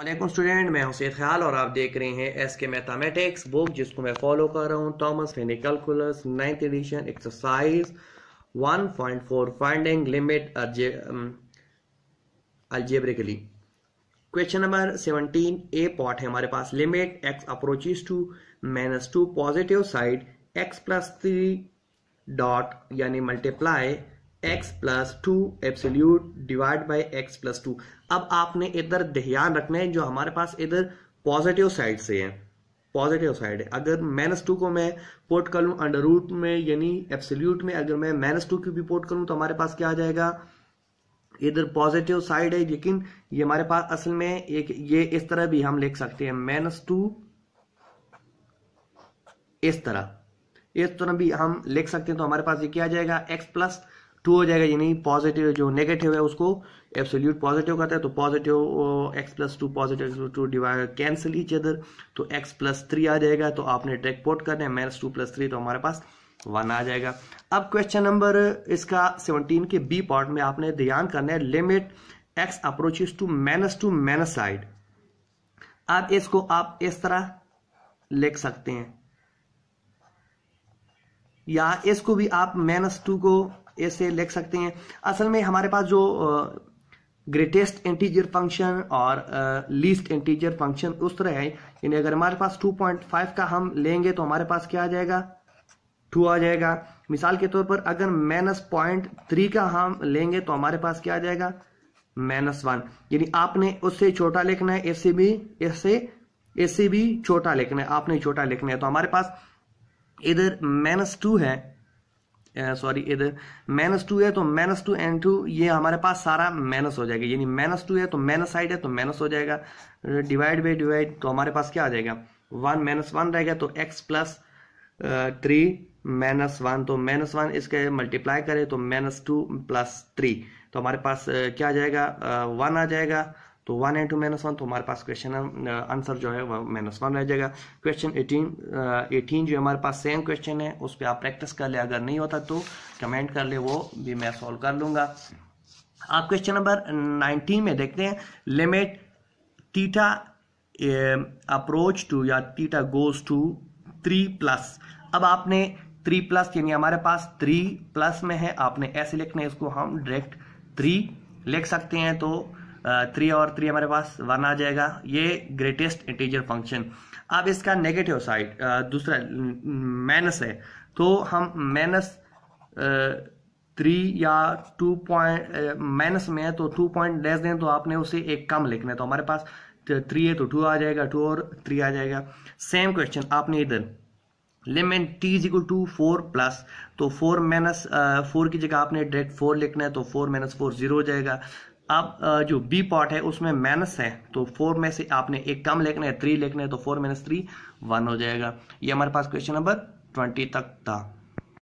वालेकुम स्टूडेंट मैं हुसैन ख्याल और आप देख रहे हैं एस के मैथामेटिक्स बुक जिसको मैं फॉलो कर रहा हूँ Thomas Finney calculus ninth edition exercise 1.4 finding limit algebraically question number 17 a part है हमारे पास limit x approaches to minus two positive side x plus three dot यानी multiply x plus two absolute divide by x plus two अब आपने इधर ध्यान रखना है जो हमारे पास इधर पॉजिटिव साइड से है पॉजिटिव साइड है अगर माइनस टू को मैं पोर्ट कर लू अंडर रूट में यानी एब्सोल्यूट में अगर मैं माइनस टू की भी पोर्ट करूं तो हमारे पास क्या आ जाएगा इधर पॉजिटिव साइड है लेकिन ये हमारे पास असल में एक ये इस तरह भी हम लिख सकते हैं माइनस टू इस तरह इस तरह भी हम लिख सकते हैं तो हमारे पास ये क्या आ जाएगा एक्स प्लस टू हो जाएगा यानी पॉजिटिव जो नेगेटिव है उसको एब्सोल्यूट पॉजिटिव कहता है तो positive x plus two positive two divide cancel each other तो एक्स प्लस थ्री आ जाएगा तो आपने डायरेक्ट ट्रैकपोर्ट करना है माइनस टू प्लस थ्री तो हमारे पास वन आ जाएगा अब क्वेश्चन नंबर इसका सेवनटीन के बी पार्ट में आपने ध्यान करना है limit x approaches to minus two minus side अब इसको आप इस तरह लिख सकते हैं या इसको भी आप माइनस टू को ऐसे से लिख सकते हैं असल में हमारे पास जो ग्रेटेस्ट इंटीजर फंक्शन और लीस्ट इंटीजर फंक्शन उस तरह है यानी अगर हमारे पास 2.5 का हम लेंगे तो हमारे पास क्या आ जाएगा टू आ जाएगा मिसाल के तौर पर अगर माइनस पॉइंट थ्री का हम लेंगे तो हमारे पास क्या आ जाएगा माइनस वन यानी आपने उससे छोटा लिखना है ऐसे भी ऐसे ऐसे भी छोटा लिखना है आपने छोटा लिखना है तो हमारे पास इधर माइनस टू है सॉरी uh, इधर माइनस टू है तो माइनस टू एन टू ये हमारे पास सारा माइनस हो जाएगा यानी माइनस टू है तो माइनस साइड है तो माइनस हो जाएगा डिवाइड बाई डिवाइड तो हमारे पास क्या आ जाएगा वन माइनस वन रहेगा तो x plus three minus one तो माइनस वन इसके मल्टीप्लाई करें तो माइनस टू प्लस थ्री तो हमारे पास uh, क्या आ जाएगा वन uh, आ जाएगा तो one and two minus one तो हमारे पास क्वेश्चन आंसर जो है वह माइनस वन रह जाएगा क्वेश्चन एटीन एटीन जो हमारे पास सेम क्वेश्चन है उस पर आप प्रैक्टिस कर ले अगर नहीं होता तो कमेंट कर ले वो भी मैं सॉल्व कर लूँगा आप क्वेश्चन नंबर नाइनटीन में देखते हैं लिमिट टीटा अप्रोच टू या theta goes to three plus अब आपने थ्री प्लस यानी हमारे पास थ्री प्लस में है आपने ऐसे लिखना है इसको हम डायरेक्ट थ्री लिख सकते हैं तो थ्री और थ्री हमारे पास वन आ जाएगा ये ग्रेटेस्ट इंटीजर फंक्शन अब इसका नेगेटिव साइड दूसरा माइनस है तो हम माइनस थ्री या टू पॉइंट माइनस में है तो टू पॉइंट लेस दें तो आपने उसे एक कम लिखना है तो हमारे पास थ्री है तो टू आ जाएगा टू और थ्री आ जाएगा सेम क्वेश्चन आपने इधर limit t is equal to four plus तो फोर माइनस फोर की जगह आपने डायरेक्ट फोर लिखना है तो फोर माइनस फोर जीरो हो जाएगा अब जो बी पार्ट है उसमें माइनस है तो फोर में से आपने एक कम लिखना है थ्री लिखना है तो फोर माइनस थ्री वन हो जाएगा ये हमारे पास क्वेश्चन नंबर ट्वेंटी तक था